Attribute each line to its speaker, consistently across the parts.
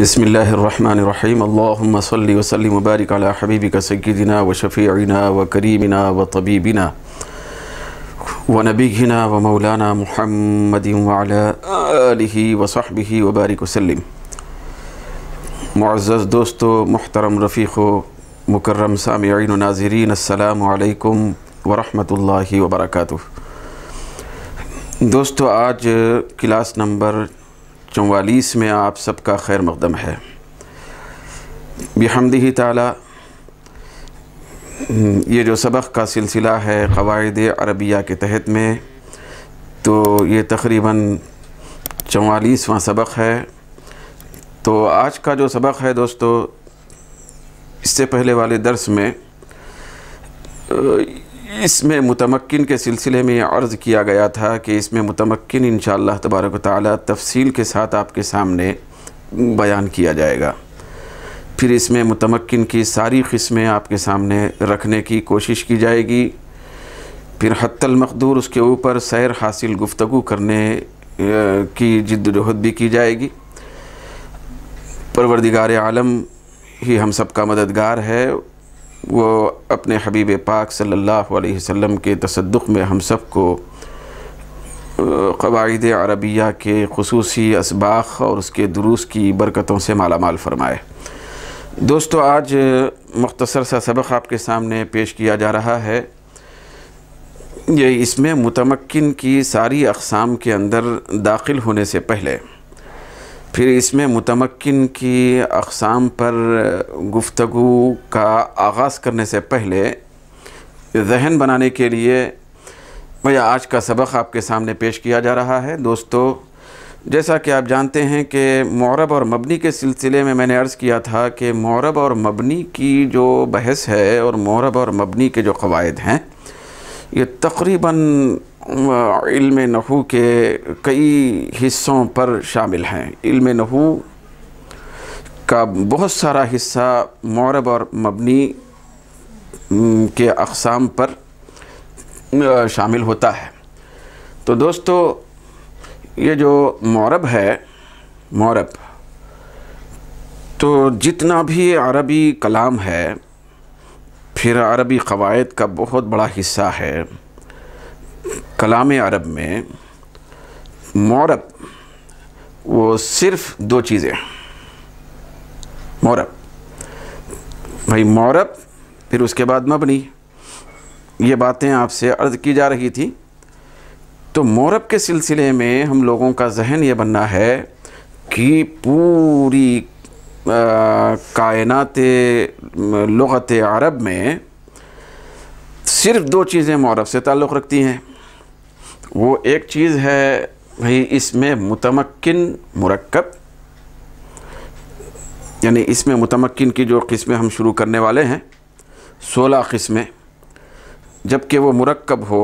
Speaker 1: بسم الله الرحمن الرحيم اللهم صل وسلم وبارك على حبيبك سيدنا وشفيعنا وكريمنا وطبيبنا ونبينا ومولانا محمد وعلى آله وصحبه وبارك وسلم معزز دوستو محترم رفيقو مكرم سامعين وناظرين السلام عليكم ورحمة الله وبركاته دوستو آج كلاس نمبر चौवालीस में आप सबका खैर मकदम है बेहमदी ताला ये जो सबक का सिलसिला है कवायद अरबिया के तहत में तो ये तकरीबन चौवालीसवा सबक है तो आज का जो सबक है दोस्तों इससे पहले वाले दर्स में इसमें मुतमक्न के सिलसिले में अर्ज़ किया गया था कि इसमें मतमकिन इन तबारक ताली तफसील के साथ आपके सामने बयान किया जाएगा फिर इसमें मुतमक्न की सारी किस्में आपके सामने रखने की कोशिश की जाएगी फिर हतलमकदूर उसके ऊपर सैर हासिल गुफ्तु करने की जद्दोजहद भी की जाएगी परवरदिगार आलम ही हम सब का मददगार है वो अपने हबीब पाक सल्लल्लाहु अलैहि वसल्लम के तसदुक़ में हम सब को कवायद अरबिया के खसूस इसबाक और उसके दुरुस की बरकतों से मालामाल फरमाए दोस्तों आज मुख्तसर सा सबक आपके सामने पेश किया जा रहा है ये इसमें मुतमक्न की सारी अकसाम के अंदर दाखिल होने से पहले फिर इसमें मुतमक्न की अकसाम पर गुफ्तु का आगाज़ करने से पहले जहन बनाने के लिए भैया आज का सबक आपके सामने पेश किया जा रहा है दोस्तों जैसा कि आप जानते हैं कि मौरब और मबनी के सिलसिले में मैंने अर्ज़ किया था कि मौरब और मबनी की जो बहस है और मौरब और मबनी के जो कवायद हैं ये तकरीबन इल्म नहू के कई हिस्सों पर शामिल हैं इल्म नहू का बहुत सारा हिस्सा मौरब और मबनी के अकसाम पर शामिल होता है तो दोस्तों ये जो मौरब है मौरब तो जितना भी अरबी कलाम है फिर अरबी कवायद का बहुत बड़ा हिस्सा है कलाम अरब में मौरब वो सिर्फ दो चीज़ें मौरब भाई मौरब फिर उसके बाद मबनी ये बातें आपसे अर्ज की जा रही थी तो मौरब के सिलसिले में हम लोगों का जहन ये बनना है कि पूरी कायनात लगत अरब में सिर्फ दो चीज़ें मौरब से ताल्लुक़ रखती हैं वो एक चीज़ है भाई इसमें मुतमक्न मरकब यानी इसमें मुतमक्न की जो किस्में हम शुरू करने वाले हैं सोलह किस्में जबकि वो मरकब हो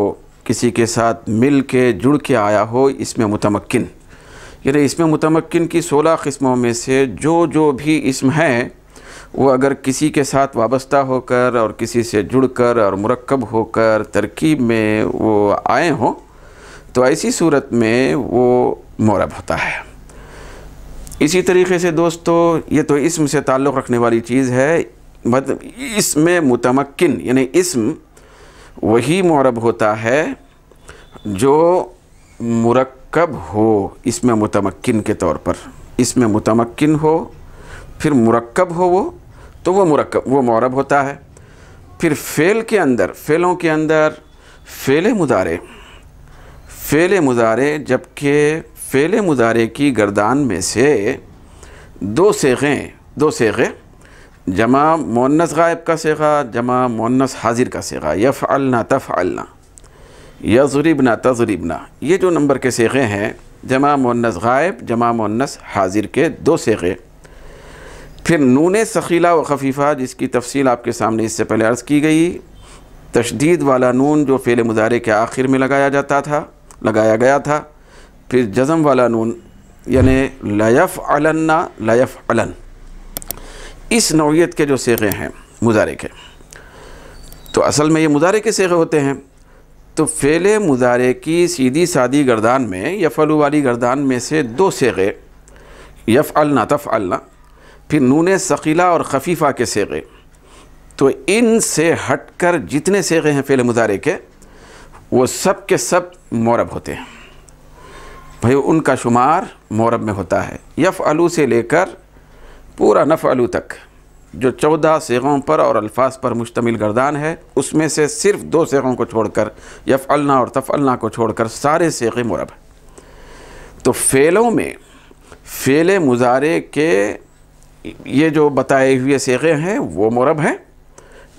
Speaker 1: किसी के साथ मिल के जुड़ के आया हो इसमें मुतमक्न यानी इसमें मुतमक्न की सोलह किस्मों में से जो जो भी इसम है वो अगर किसी के साथ वाबस्ता होकर और किसी से जुड़कर और मरकब होकर तरकीब में वो आए हों तो ऐसी सूरत में वो मौरब होता है इसी तरीके से दोस्तों ये तो इसम से ताल्लुक़ रखने वाली चीज़ है मतलब इसमें मतमक्न यानी इसम वही मौरब होता है जो मुरकब हो इसमें मतमक्न के तौर पर इसमें मतमक्न हो फिर मुरकब हो वो तो वो मरकब वो मौरब होता है फिर फ़ेल के अंदर फ़ेलों के अंदर फ़ेल मुदारे फ़ेल मुजारे जबकि फ़ेल मुजारे की गर्दान में से दो सेखें दो सेखे जमा मोनस गायब का सेखा जमा मोनस हाजिर का सेगा यफ़ अलना तफ़ अलना यजरिबना तजरिबना ये जो नंबर के सेख़े हैं जमा मोनस गायब जमा मोनस हाजिर के दो सेखे फिर नून सखीला व खफीफ़ा जिसकी तफसील आपके सामने इससे पहले अर्ज़ की गई तशदीद वाला नून जो फ़ेल मुजारे के आखिर में लगाया जाता था लगाया गया था फिर जज़म वाला नून यानि लयफ़ अलन्ना लयफ़ अलन इस नौीयत के जो सेगे हैं मुजारे के तो असल में ये मुजारे के सेगे होते हैं तो फेले मुजारे की सीधी सादी गर्दान में यफ़ल वाली गर्दान में से दो सेगे यफ़ अलना तफ़ अलना फिर नून सकीला और खफीफ़ा के सेगे तो इन से हट कर जितने सेगे हैं फेले मुजारे के वो सब के सब मौरब होते हैं भाई उनका शुमार मौरब में होता है यफ़ अलू से लेकर पूरा नफ़ अलू तक जो चौदह सेगों पर और अल्फाज पर मुश्तमिल गर्दान है उसमें से सिर्फ दो सेगों को छोड़कर यफ़ अलना और तफ़ अलना को छोड़कर सारे सेगे मौरब हैं तो फ़ेलों में फ़ेल मुजारे के ये जो बताए हुए सेगे हैं वो मौरब हैं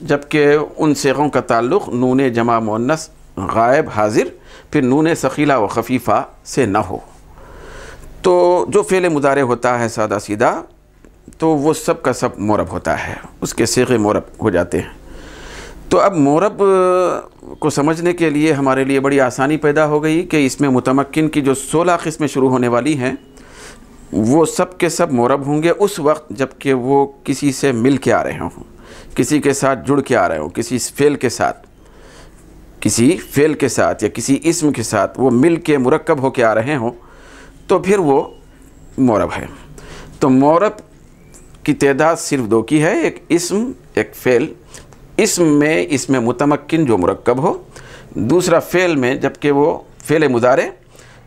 Speaker 1: जबकि उन सेगों का ताल्लुक़ नून जमा मोनस गायब हाजिर फिर नून सकीला व खफीफ़ा से ना हो तो जो फ़ेल मुदारे होता है सादा सीधा तो वो सब का सब मौरब होता है उसके सीगे मौरब हो जाते हैं तो अब मौरब को समझने के लिए हमारे लिए बड़ी आसानी पैदा हो गई कि इसमें मतमक्न की जो सोलह किस्में शुरू होने वाली हैं वो सब के सब मौरब होंगे उस वक्त जबकि वो किसी से मिल के आ रहे हों किसी के साथ जुड़ के आ रहे हों किसी फेल के साथ किसी फेल के साथ या किसी इसम के साथ वो मिल के मरकब होके आ रहे हों तो फिर वो मौरब है तो मौरब की तदाद सिर्फ दो की है एक इसम एक फ़ेल इसम में इसमें मुतमक्न जो मरकब हो दूसरा फ़ेल में जबकि वो फ़ेल मुदारे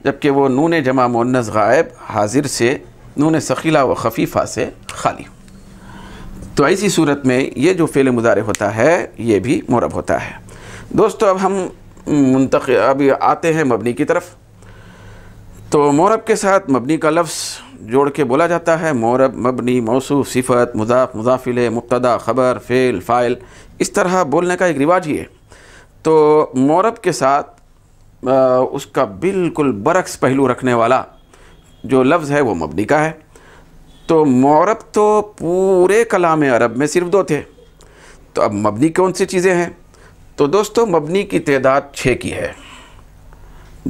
Speaker 1: जबकि वो नून जमा मुन्नस गायब हाजिर से नून सखीला व खफीफ़ा से खाली तो ऐसी सूरत में ये जो फ़ेल मुदारे होता है ये भी मौरब होता है दोस्तों अब हम मुंतक अभी आते हैं मबनी की तरफ तो मौरब के साथ मबनी का लफ्ज़ जोड़ के बोला जाता है मौरब मबनी मौसू सिफत मुदाफ मुदाफिल मुबतदा ख़बर फ़ेल फ़ाइल इस तरह बोलने का एक रिवाज ही है तो मौरब के साथ आ, उसका बिल्कुल बरक्स पहलू रखने वाला जो लफ्ज़ है वो मबनी का है तो मौरब तो पूरे कलाम अरब में सिर्फ दो थे तो अब मबनी कौन सी चीज़ें हैं तो दोस्तों मबनी की तदाद छः की है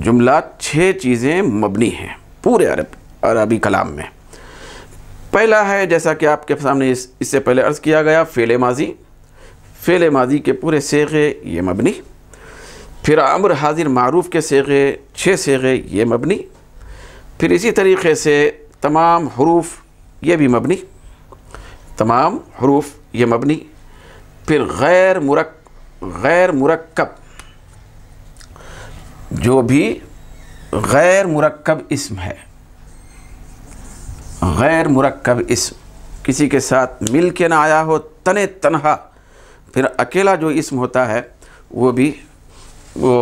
Speaker 1: जुमला छः चीज़ें मबनी हैं पूरे अरब अरबी कलाम में पहला है जैसा कि आपके सामने इस, इससे पहले अर्ज़ किया गया फ़ेल माजी फ़ेल माजी के पूरे सेगे ये मबनी फिर अमर हाजिर मारूफ के सेगे छः सेगे ये मबनी फिर इसी तरीके से तमाम हरूफ ये भी मबनी तमाम हरूफ ये मबनी फिर गैर मुरक गैर मुरक्कब जो भी गैर मुरक्कब इसम है गैर मुरक्कब इसम किसी के साथ मिल के ना आया हो तने तनहा फिर अकेला जो इसम होता है वो भी वो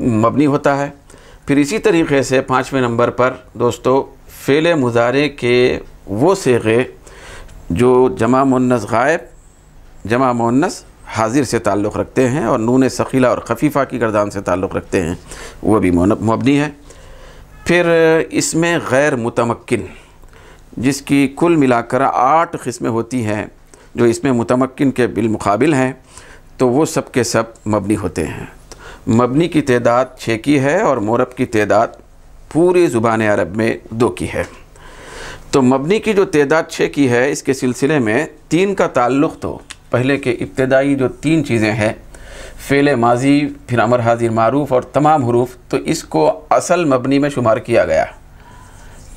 Speaker 1: मबनी होता है फिर इसी तरीके से पाँचवें नंबर पर दोस्तों फ़ेल मुजारे के वो सेगे जो जमा मुन्नस गायब जमा मुन्नस हाजिर से ताल्लुक़ रखते हैं और नून सखीला और खफीफ़ा की गर्दान से ताल्लुक़ रखते हैं वह भी मबनी है फिर इसमें गैर मुतमक्न जिसकी कुल मिलाकर आठ किस्में होती हैं जो इसमें मुतमक्न के बिलमुकाबिल हैं तो वो सब के सब मबनी होते हैं मबनी की तदाद छः की है और मोरब की तदाद पूरी ज़ुबान अरब में दो की है तो मबनी की जो तदाद छः की है इसके सिलसिले में तीन का ताल्लुक़ तो पहले के इब्तदाई जो तीन चीज़ें हैं फ़ेल माजी फिर अमर हाजिर मारूफ और तमाम हरूफ तो इसको असल मबनी में शुमार किया गया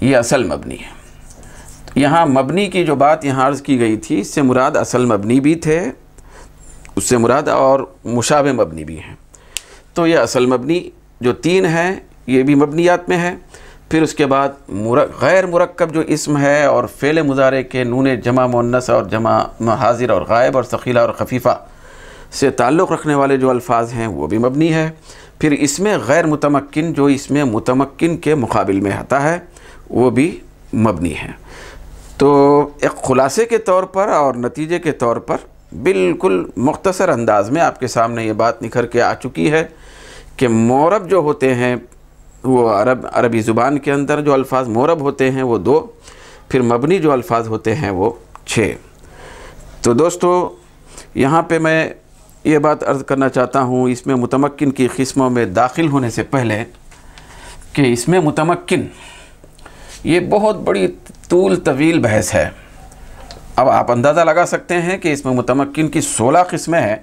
Speaker 1: ये असल मबनी है तो यहाँ मबनी की जो बात यहाँ अर्ज़ की गई थी इससे मुराद असल मबनी भी थे उससे मुराद और मुशाव मबनी भी हैं तो ये असल मबनी जो तीन हैं ये भी मबनियात में है फिर उसके बाद गैर मरकब जो इसम है और फेले मुजारे के नून जमा मुनस और जमा हाजिर और गायब और सख़ीला और खफीफ़ा से ताल्लुक़ रखने वाले जो अल्फाज हैं वो भी मबनी है फिर इसमें गैर मुतमक्न जो इसमें मुतमक्न के मुकाबले में आता है वो भी मबनी है तो एक ख़ुलासे के तौर पर और नतीजे के तौर पर बिल्कुल मख्तसर अंदाज में आपके सामने ये बात निखर के आ चुकी है कि मौरब जो होते हैं वो अरब अरबी ज़ुबान के अंदर जो अल्फाज मौरब होते हैं वो दो फिर मबनी जो अल्फाज होते हैं वो छः तो दोस्तों यहाँ पे मैं ये बात अर्ज़ करना चाहता हूँ इसमें मतमक्न की किस्मों में दाखिल होने से पहले कि इसमें मतमक्न ये बहुत बड़ी तूल तवील बहस है अब आप अंदाज़ा लगा सकते हैं कि इसमें मतमक्न की सोलह किस्में हैं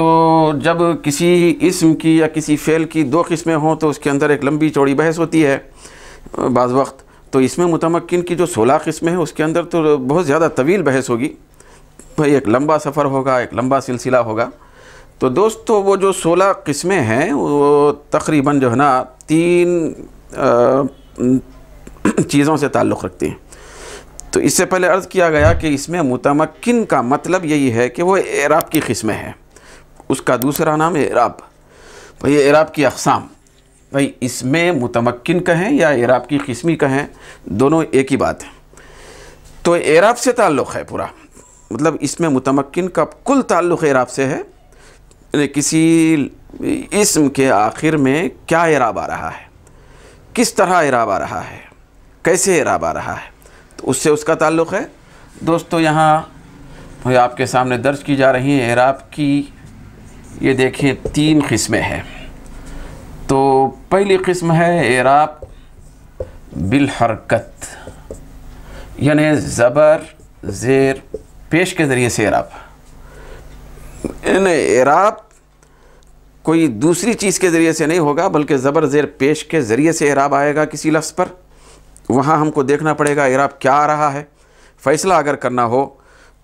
Speaker 1: तो जब किसी इसम की या किसी फ़ेल की दो किस्में हों तो उसके अंदर एक लंबी चौड़ी बहस होती है बाज़ वक्त तो इसमें मुतमकिन की जो सोलह किस्में हैं उसके अंदर तो बहुत ज़्यादा तवील बहस होगी भाई एक लंबा सफ़र होगा एक लंबा सिलसिला होगा तो दोस्तों वो जो सोलह किस्में हैं वो तकरीबन जो है ना तीन चीज़ों से ताल्लुक़ रखती हैं तो इससे पहले अर्ज़ किया गया कि इसमें मुतमकिन का मतलब यही है कि वो एराब की किस्में हैं उसका दूसरा नाम है एराब भाई एराब की अकसाम भाई इसमें मुतमक्न कहें या एराब की किस्मी कहें दोनों एक ही बात है तो एराब से ताल्लुक़ है पूरा मतलब इसमें मुतमक्न का कुल ताल्लुक़ एराब से है किसी इसम के आखिर में क्या एराब आ रहा है किस तरह एराब आ रहा है कैसे एराब आ रहा है तो उससे उसका ताल्लुक़ है दोस्तों यहाँ भाई आपके सामने दर्ज की जा रही हैं एराब की ये देखिए तीन किस्में हैं तो पहली किस्म है एराब बिलहरकत यानि ज़बर ज़ेर पेश के ज़रिए से एराब एराब कोई दूसरी चीज़ के ज़रिए से नहीं होगा बल्कि ज़बर ज़ेर पेश के ज़रिए से एराब आएगा किसी लफ्ज़ पर वहाँ हमको देखना पड़ेगा एराब क्या आ रहा है फ़ैसला अगर करना हो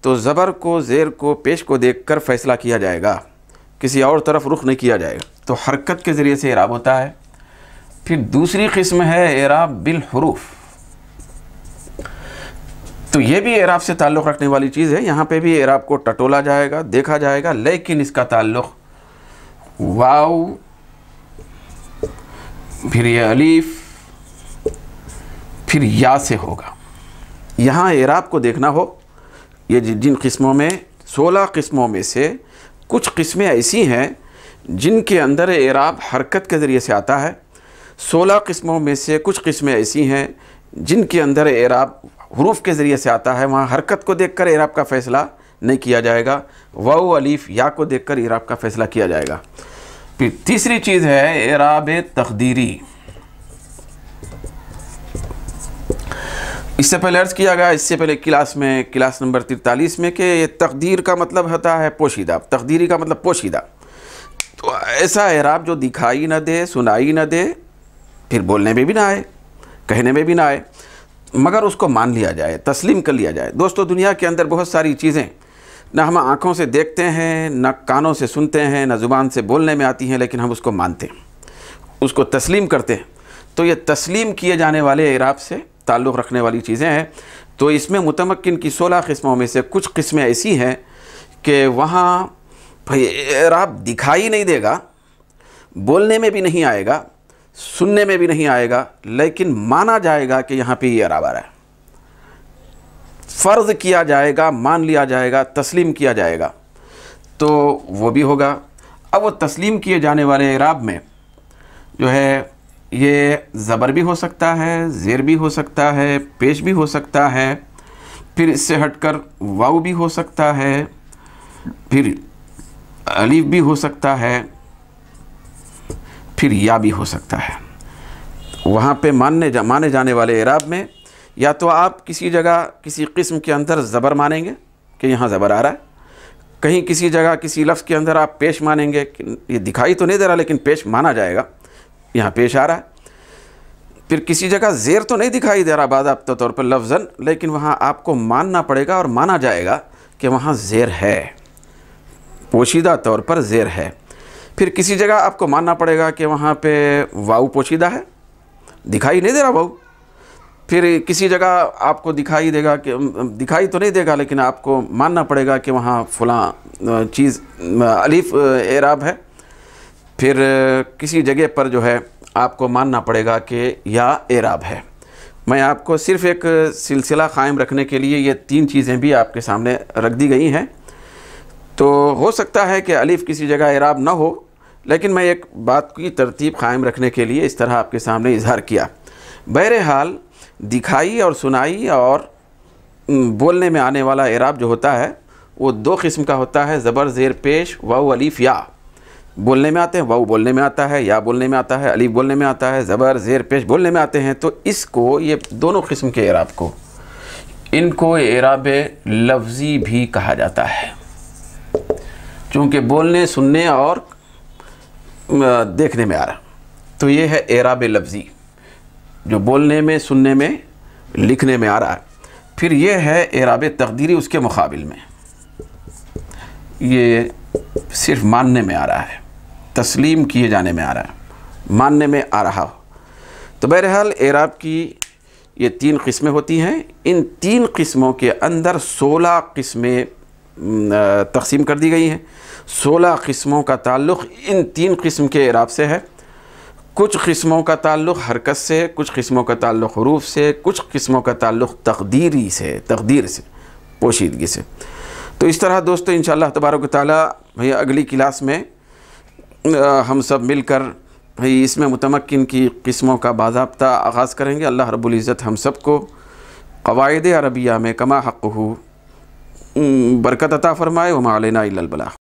Speaker 1: तो ज़बर को ज़ेर को पेश को देखकर फ़ैसला किया जाएगा किसी और तरफ रुख नहीं किया जाएगा तो हरकत के ज़रिए से एराब होता है फिर दूसरी किस्म है एराब बिल हरूफ तो ये भी एराब से ताल्लुक़ रखने वाली चीज़ है यहाँ पे भी एराब को टटोला जाएगा देखा जाएगा लेकिन इसका ताल्लुक़ वाव फिर ये अलीफ फिर या से होगा यहाँ एराब को देखना हो ये जिन किस्मों में सोलह किस्मों में से कुछ किस्में ऐसी हैं जिनके अंदर एराब हरकत के ज़रिए से आता है सोलह किस्मों में से कुछ किस्में ऐसी हैं जिनके अंदर एराब हरूफ के ज़रिए से आता है वहाँ हरकत को देख कर एराब का फ़ैसला नहीं किया जाएगा वाऊ अलीफ़ या को देख कर एराब का फ़ैसला किया जाएगा फिर तीसरी चीज़ है एराब तकदीरी इससे पहले अर्ज़ किया गया इससे पहले क्लास में क्लास नंबर तिरतालीस में कि ये तकदीर का मतलब होता है पोशीदा तकदीरी का मतलब पोशीदा तो ऐसा एराब जो दिखाई ना दे सुनाई ना दे फिर बोलने में भी ना आए कहने में भी ना आए मगर उसको मान लिया जाए तस्लीम कर लिया जाए दोस्तों दुनिया के अंदर बहुत सारी चीज़ें ना हम आँखों से देखते हैं ना कानों से सुनते हैं ना ज़ुबान से बोलने में आती हैं लेकिन हम उसको मानते हैं उसको तस्लीम करते हैं तो ये तस्लीम किए जाने वाले एराब से ताल्लुक़ रखने वाली चीज़ें हैं तो इसमें मतमकिन की सोलह किस्मों में से कुछ किस्में ऐसी हैं कि वहाँ आप दिखाई नहीं देगा बोलने में भी नहीं आएगा सुनने में भी नहीं आएगा लेकिन माना जाएगा कि यहाँ पे ये अराब आ रहा है फ़र्ज़ किया जाएगा मान लिया जाएगा तस्लीम किया जाएगा तो वो भी होगा अब वो तस्लीम किए जाने वाले अराब में जो है ये ज़बर भी हो सकता है ज़ेर भी हो सकता है पेश भी हो सकता है फिर इससे हटकर वाऊ भी हो सकता है फिर अलीफ भी हो सकता है फिर या भी हो सकता है वहाँ पे मानने जा माने जाने वाले इराब में या तो आप किसी जगह किसी किस्म के अंदर ज़बर मानेंगे कि यहाँ ज़बर आ रहा है कहीं किसी जगह किसी लफ्ज़ के अंदर आप पेश मानेंगे ये दिखाई तो नहीं दे रहा लेकिन पेश माना जाएगा यहाँ पेश आ रहा है फिर किसी जगह ज़ेर तो नहीं दिखाई दे रहा बाबा तौर पर लफजन लेकिन वहाँ आपको मानना पड़ेगा और माना जाएगा कि वहाँ ज़ेर है पोशीदा तौर पर ज़ेर है फिर किसी जगह आपको मानना पड़ेगा कि वहाँ पे वाऊ पोशीदा है दिखाई नहीं दे रहा वाऊ फिर किसी जगह आपको दिखाई देगा कि दिखाई तो नहीं देगा लेकिन आपको मानना पड़ेगा कि वहाँ फलां चीज़ अलीफ एराब है फिर किसी जगह पर जो है आपको मानना पड़ेगा कि या एराब है मैं आपको सिर्फ एक सिलसिला क़ायम रखने के लिए ये तीन चीज़ें भी आपके सामने रख दी गई हैं तो हो सकता है कि अलिफ़ किसी जगह एराब ना हो लेकिन मैं एक बात की तरतीब क़ायम रखने के लिए इस तरह आपके सामने इजहार किया बहरहाल दिखाई और सुनाई और बोलने में आने वाला एराब जो होता है वो दो किस्म का होता है ज़बर ज़ेर पेश वाऊ अलीफ़ या बोलने में आते हैं वाऊ बोलने में आता है या बोलने में आता है अली बोलने में आता है ज़बर ज़ेर पेश बोलने में आते हैं तो इसको ये दोनों किस्म के एराब को इनको एराब लफ्ज़ी भी कहा जाता है चूँकि बोलने सुनने और देखने में आ रहा तो ये है एराब लफ्ज़ी जो बोलने में सुनने में लिखने में आ रहा है फिर ये है एराब तकदीरी उसके मुकाबिल में ये सिर्फ मानने में आ रहा है तस्लीम किए जाने में आ रहा है मानने में आ रहा हो तो बहरहाल एराब की ये तीन किस्में होती हैं इन तीन किस्मों के अंदर सोलह किस्में तकसीम कर दी गई हैं सोलह किस्मों का ताल्लुक़ इन तीन किस्म के एराब से है कुछ किस्मों का ताल्लुक़ हरकत से कुछ किस्मों का ताल्लुक़ हरूफ से कुछ किस्मों का ताल्लुक़ तकदीरी से तकदीर से पोशीदगी से तो इस तरह दोस्तों इन तबारक ताली भैया अगली क्लास में हम सब मिलकर इसमें मतमक्न की किस्मों का बाबा आगाज़ करेंगे अल्लाह रब्ज़त हम सब को कवायद अरबिया में कमा हक़ बरकत अता फ़रमाए वमा अलना बला